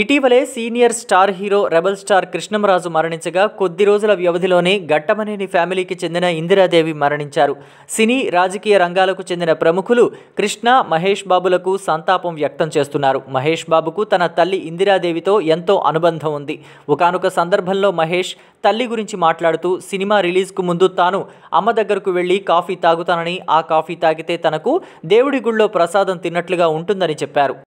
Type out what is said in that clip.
ఇటీవలే senior star hero rebel star Krishnam Raju మరణించగా కొద్ది రోజుల వ్యవధిలోనే గట్టమనేని ఫ్యామిలీకి చెందిన ఇందిరాదేవి మరణించారు సినీ రాజకీయ రంగాలకు చెందిన ప్రముఖులు కృష్ణ మహేష్ బాబులకు సంతాపం వ్యక్తం చేస్తున్నారు మహేష్ బాబుకు తన తల్లి ఇందిరాదేవితో ఎంతో అనుబంధం ఉంది ఒకనొక సందర్భంలో మహేష్ తల్లి గురించి మాట్లాడుతూ సినిమా రిలీజ్కు ముందు తాను అమ్మ దగ్గరకు వెళ్ళి కాఫీ తాగుతానని ఆ కాఫీ తాగితే తనకు దేవుడి గుళ్ళో ప్రసాదం తిన్నట్లుగా ఉంటుందని చెప్పారు